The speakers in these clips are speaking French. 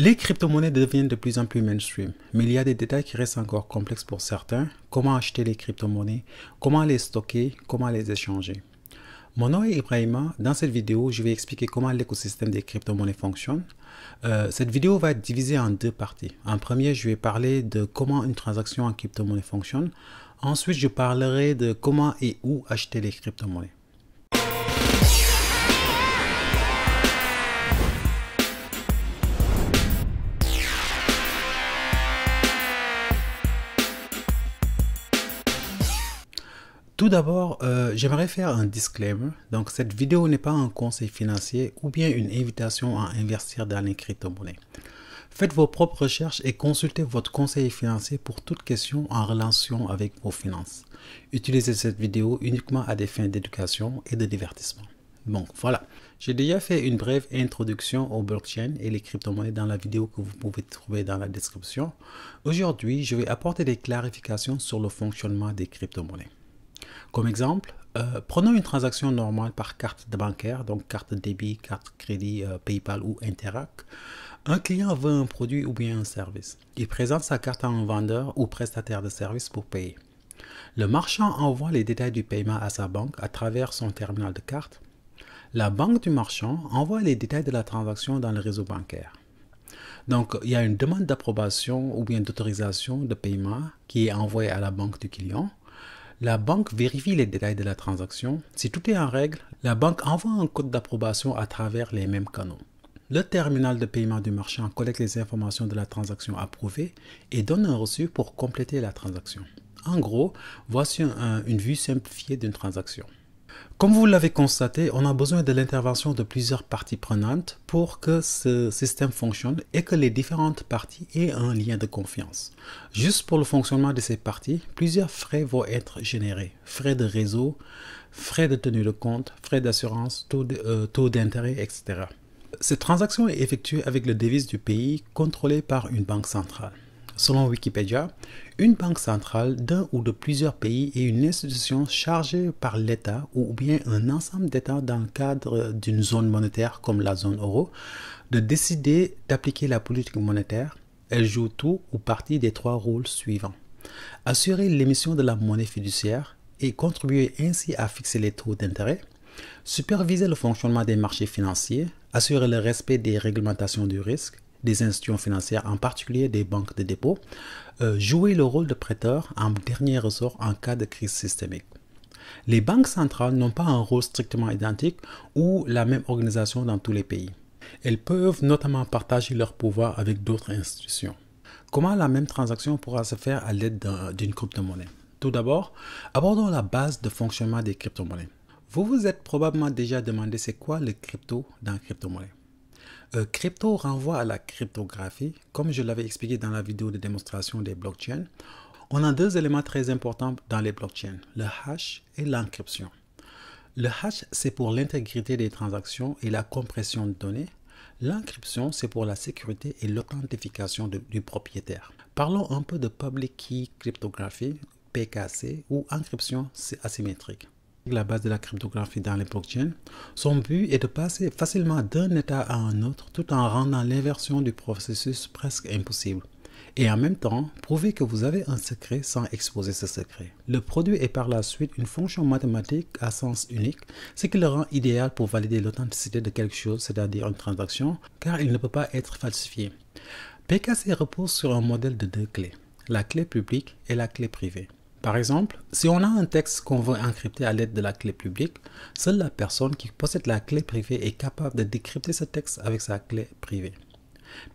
Les crypto-monnaies deviennent de plus en plus mainstream, mais il y a des détails qui restent encore complexes pour certains. Comment acheter les crypto-monnaies, comment les stocker, comment les échanger. Mon nom est Ibrahima. Dans cette vidéo, je vais expliquer comment l'écosystème des crypto-monnaies fonctionne. Euh, cette vidéo va être divisée en deux parties. En premier, je vais parler de comment une transaction en crypto-monnaie fonctionne. Ensuite, je parlerai de comment et où acheter les crypto-monnaies. Tout d'abord, euh, j'aimerais faire un disclaimer. Donc, cette vidéo n'est pas un conseil financier ou bien une invitation à investir dans les crypto-monnaies. Faites vos propres recherches et consultez votre conseiller financier pour toute question en relation avec vos finances. Utilisez cette vidéo uniquement à des fins d'éducation et de divertissement. Bon, voilà. J'ai déjà fait une brève introduction au blockchain et les crypto-monnaies dans la vidéo que vous pouvez trouver dans la description. Aujourd'hui, je vais apporter des clarifications sur le fonctionnement des crypto-monnaies. Comme exemple, euh, prenons une transaction normale par carte bancaire, donc carte débit, carte crédit, euh, PayPal ou Interact. Un client veut un produit ou bien un service. Il présente sa carte à un vendeur ou prestataire de service pour payer. Le marchand envoie les détails du paiement à sa banque à travers son terminal de carte. La banque du marchand envoie les détails de la transaction dans le réseau bancaire. Donc, il y a une demande d'approbation ou bien d'autorisation de paiement qui est envoyée à la banque du client. La banque vérifie les détails de la transaction. Si tout est en règle, la banque envoie un code d'approbation à travers les mêmes canaux. Le terminal de paiement du marchand collecte les informations de la transaction approuvée et donne un reçu pour compléter la transaction. En gros, voici une vue simplifiée d'une transaction. Comme vous l'avez constaté, on a besoin de l'intervention de plusieurs parties prenantes pour que ce système fonctionne et que les différentes parties aient un lien de confiance. Juste pour le fonctionnement de ces parties, plusieurs frais vont être générés. Frais de réseau, frais de tenue de compte, frais d'assurance, taux euh, d'intérêt, etc. Cette transaction est effectuée avec le devise du pays contrôlé par une banque centrale. Selon Wikipédia, une banque centrale d'un ou de plusieurs pays est une institution chargée par l'État ou bien un ensemble d'États dans le cadre d'une zone monétaire comme la zone euro de décider d'appliquer la politique monétaire. Elle joue tout ou partie des trois rôles suivants. Assurer l'émission de la monnaie fiduciaire et contribuer ainsi à fixer les taux d'intérêt. Superviser le fonctionnement des marchés financiers, assurer le respect des réglementations du risque, des institutions financières, en particulier des banques de dépôt, euh, jouer le rôle de prêteur en dernier ressort en cas de crise systémique. Les banques centrales n'ont pas un rôle strictement identique ou la même organisation dans tous les pays. Elles peuvent notamment partager leur pouvoir avec d'autres institutions. Comment la même transaction pourra se faire à l'aide d'une crypto-monnaie Tout d'abord, abordons la base de fonctionnement des crypto-monnaies. Vous vous êtes probablement déjà demandé c'est quoi les crypto dans crypto-monnaie. Euh, crypto renvoie à la cryptographie, comme je l'avais expliqué dans la vidéo de démonstration des blockchains. On a deux éléments très importants dans les blockchains, le hash et l'encryption. Le hash, c'est pour l'intégrité des transactions et la compression de données. L'encryption, c'est pour la sécurité et l'authentification du propriétaire. Parlons un peu de Public Key cryptographie, PKC, ou encryption asymétrique la base de la cryptographie dans les blockchains, son but est de passer facilement d'un état à un autre tout en rendant l'inversion du processus presque impossible. Et en même temps, prouver que vous avez un secret sans exposer ce secret. Le produit est par la suite une fonction mathématique à sens unique, ce qui le rend idéal pour valider l'authenticité de quelque chose, c'est-à-dire une transaction, car il ne peut pas être falsifié. PKC repose sur un modèle de deux clés, la clé publique et la clé privée. Par exemple, si on a un texte qu'on veut encrypter à l'aide de la clé publique, seule la personne qui possède la clé privée est capable de décrypter ce texte avec sa clé privée.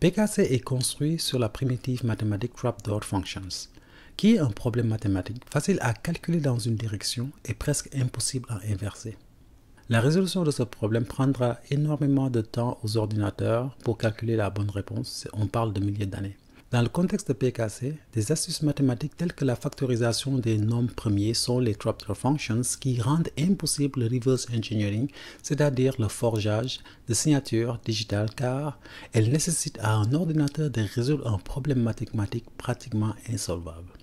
PKC est construit sur la primitive mathématique trapdoor functions, qui est un problème mathématique facile à calculer dans une direction et presque impossible à inverser. La résolution de ce problème prendra énormément de temps aux ordinateurs pour calculer la bonne réponse, on parle de milliers d'années. Dans le contexte de PKC, des astuces mathématiques telles que la factorisation des nombres premiers sont les trapdoor Functions qui rendent impossible le reverse engineering, c'est-à-dire le forgeage de signatures digitales car elles nécessitent à un ordinateur de résoudre un problème mathématique pratiquement insolvable.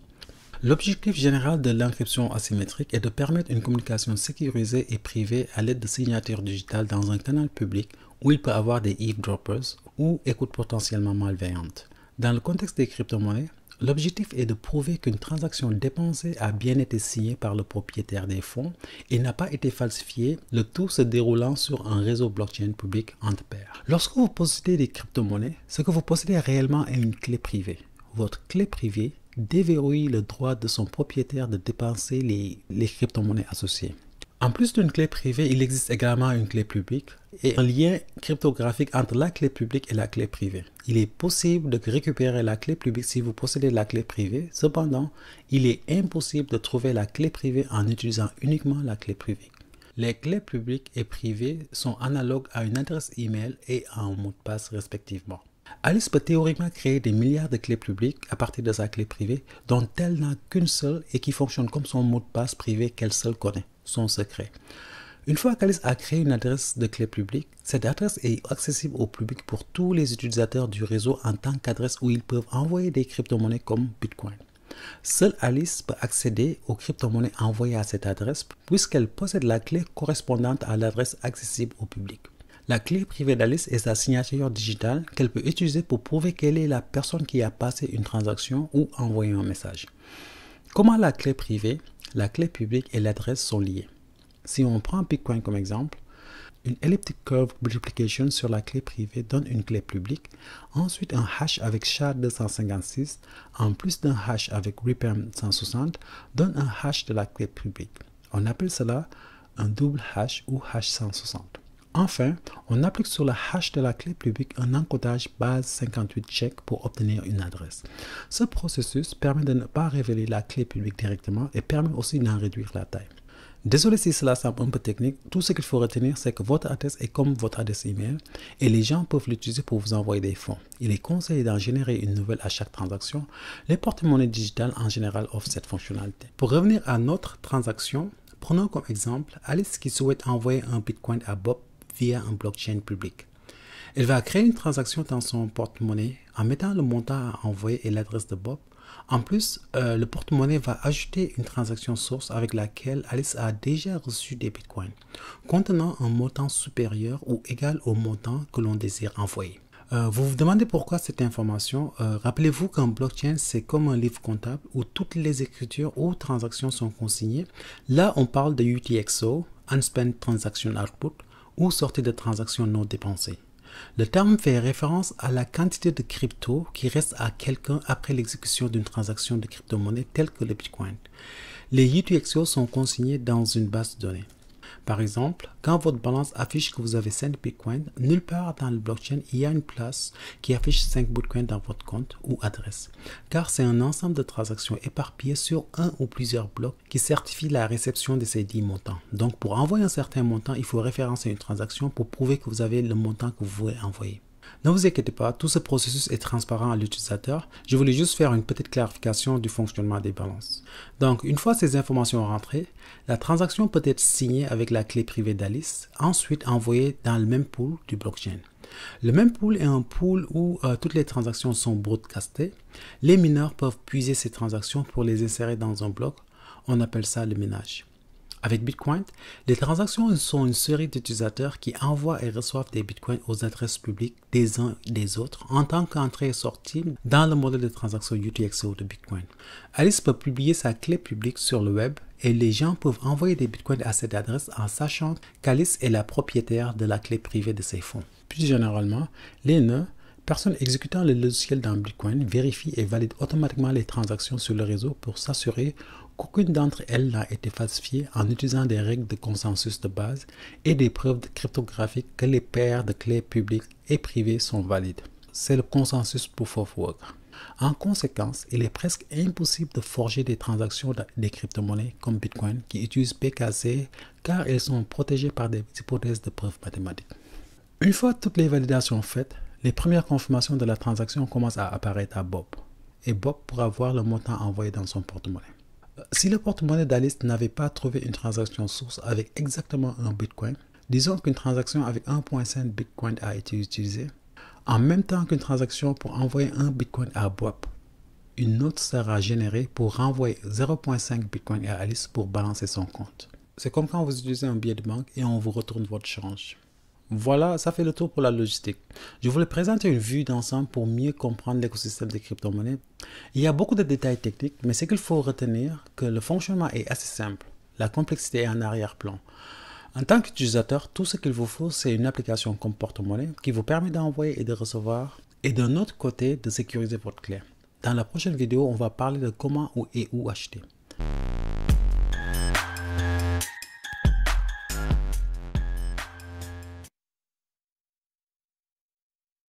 L'objectif général de l'encryption asymétrique est de permettre une communication sécurisée et privée à l'aide de signatures digitales dans un canal public où il peut avoir des eavesdroppers ou écoutes potentiellement malveillantes. Dans le contexte des crypto-monnaies, l'objectif est de prouver qu'une transaction dépensée a bien été signée par le propriétaire des fonds et n'a pas été falsifiée, le tout se déroulant sur un réseau blockchain public entre pairs. Lorsque vous possédez des crypto-monnaies, ce que vous possédez réellement est une clé privée. Votre clé privée déverrouille le droit de son propriétaire de dépenser les, les crypto-monnaies associées. En plus d'une clé privée, il existe également une clé publique et un lien cryptographique entre la clé publique et la clé privée. Il est possible de récupérer la clé publique si vous possédez la clé privée. Cependant, il est impossible de trouver la clé privée en utilisant uniquement la clé privée. Les clés publiques et privées sont analogues à une adresse email et à un mot de passe respectivement. Alice peut théoriquement créer des milliards de clés publiques à partir de sa clé privée dont elle n'a qu'une seule et qui fonctionne comme son mot de passe privé qu'elle seule connaît son secret. Une fois qu'Alice a créé une adresse de clé publique, cette adresse est accessible au public pour tous les utilisateurs du réseau en tant qu'adresse où ils peuvent envoyer des crypto-monnaies comme Bitcoin. Seule Alice peut accéder aux crypto-monnaies envoyées à cette adresse puisqu'elle possède la clé correspondante à l'adresse accessible au public. La clé privée d'Alice est sa signature digitale qu'elle peut utiliser pour prouver qu'elle est la personne qui a passé une transaction ou envoyé un message. Comment la clé privée la clé publique et l'adresse sont liées. Si on prend Bitcoin comme exemple, une elliptic curve multiplication sur la clé privée donne une clé publique, ensuite un hash avec SHA-256, en plus d'un hash avec RIPM-160, donne un hash de la clé publique. On appelle cela un double hash ou hash 160. Enfin, on applique sur la hash de la clé publique un encodage base 58 check pour obtenir une adresse. Ce processus permet de ne pas révéler la clé publique directement et permet aussi d'en réduire la taille. Désolé si cela semble un peu technique, tout ce qu'il faut retenir c'est que votre adresse est comme votre adresse email et les gens peuvent l'utiliser pour vous envoyer des fonds. Il est conseillé d'en générer une nouvelle à chaque transaction. Les porte-monnaies digitales en général offrent cette fonctionnalité. Pour revenir à notre transaction, prenons comme exemple Alice qui souhaite envoyer un Bitcoin à Bob via un blockchain public. Elle va créer une transaction dans son porte-monnaie en mettant le montant à envoyer et l'adresse de Bob. En plus, euh, le porte-monnaie va ajouter une transaction source avec laquelle Alice a déjà reçu des bitcoins, contenant un montant supérieur ou égal au montant que l'on désire envoyer. Euh, vous vous demandez pourquoi cette information. Euh, rappelez-vous qu'un blockchain, c'est comme un livre comptable où toutes les écritures ou transactions sont consignées. Là, on parle de UTXO, Unspent Transaction Output, ou sortie de transactions non dépensées. Le terme fait référence à la quantité de crypto qui reste à quelqu'un après l'exécution d'une transaction de crypto-monnaie telle que le Bitcoin. Les UTXO e sont consignés dans une base de données. Par exemple, quand votre balance affiche que vous avez 5 bitcoins, nulle part dans le blockchain il y a une place qui affiche 5 bitcoins dans votre compte ou adresse, car c'est un ensemble de transactions éparpillées sur un ou plusieurs blocs qui certifient la réception de ces 10 montants. Donc pour envoyer un certain montant, il faut référencer une transaction pour prouver que vous avez le montant que vous voulez envoyer. Ne vous inquiétez pas, tout ce processus est transparent à l'utilisateur. Je voulais juste faire une petite clarification du fonctionnement des balances. Donc, une fois ces informations rentrées, la transaction peut être signée avec la clé privée d'Alice, ensuite envoyée dans le même pool du blockchain. Le même pool est un pool où euh, toutes les transactions sont broadcastées. Les mineurs peuvent puiser ces transactions pour les insérer dans un bloc. On appelle ça le ménage. Avec Bitcoin, les transactions sont une série d'utilisateurs qui envoient et reçoivent des bitcoins aux adresses publiques des uns des autres en tant qu'entrée et sortie dans le modèle de transaction UTXO de Bitcoin. Alice peut publier sa clé publique sur le web et les gens peuvent envoyer des bitcoins à cette adresse en sachant qu'Alice est la propriétaire de la clé privée de ses fonds. Plus généralement, les nœuds personnes exécutant le logiciel dans Bitcoin vérifient et valident automatiquement les transactions sur le réseau pour s'assurer aucune d'entre elles n'a été falsifiée en utilisant des règles de consensus de base et des preuves cryptographiques que les paires de clés publiques et privées sont valides. C'est le consensus proof of work. En conséquence, il est presque impossible de forger des transactions des crypto-monnaies comme Bitcoin qui utilisent PKC car elles sont protégées par des hypothèses de preuves mathématiques. Une fois toutes les validations faites, les premières confirmations de la transaction commencent à apparaître à Bob et Bob pourra voir le montant envoyé dans son porte-monnaie. Si le porte-monnaie d'Alice n'avait pas trouvé une transaction source avec exactement un bitcoin, disons qu'une transaction avec 1.5 bitcoin a été utilisée, en même temps qu'une transaction pour envoyer un bitcoin à Bob, une note sera générée pour renvoyer 0.5 bitcoin à Alice pour balancer son compte. C'est comme quand vous utilisez un billet de banque et on vous retourne votre change. Voilà, ça fait le tour pour la logistique. Je voulais présenter une vue d'ensemble pour mieux comprendre l'écosystème des crypto-monnaies. Il y a beaucoup de détails techniques, mais ce qu'il faut retenir, que le fonctionnement est assez simple. La complexité est en arrière-plan. En tant qu'utilisateur, tout ce qu'il vous faut, c'est une application comme porte-monnaie qui vous permet d'envoyer et de recevoir, et d'un autre côté, de sécuriser votre clé. Dans la prochaine vidéo, on va parler de comment ou et où acheter.